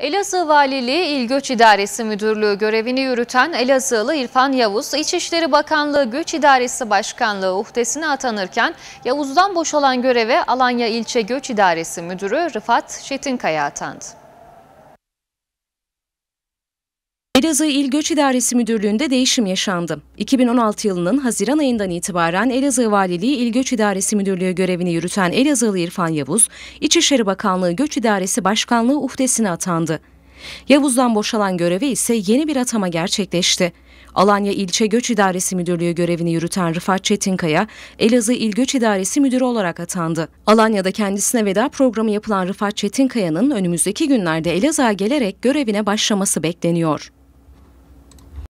Elazığ Valiliği İl Göç İdaresi Müdürlüğü görevini yürüten Elazığlı İrfan Yavuz, İçişleri Bakanlığı Göç İdaresi Başkanlığı uhdesine atanırken Yavuz'dan boşalan göreve Alanya İlçe Göç İdaresi Müdürü Rıfat Çetinkaya atandı. Elazığ İl Göç İdaresi Müdürlüğü'nde değişim yaşandı. 2016 yılının Haziran ayından itibaren Elazığ Valiliği İl Göç İdaresi Müdürlüğü görevini yürüten Elazığlı İrfan Yavuz, İçişleri Bakanlığı Göç İdaresi Başkanlığı uhdesine atandı. Yavuz'dan boşalan göreve ise yeni bir atama gerçekleşti. Alanya İlçe Göç İdaresi Müdürlüğü görevini yürüten Rıfat Çetinkaya, Elazığ İl Göç İdaresi Müdürü olarak atandı. Alanya'da kendisine veda programı yapılan Rıfat Çetinkaya'nın önümüzdeki günlerde Elazığ'a gelerek görevine başlaması bekleniyor.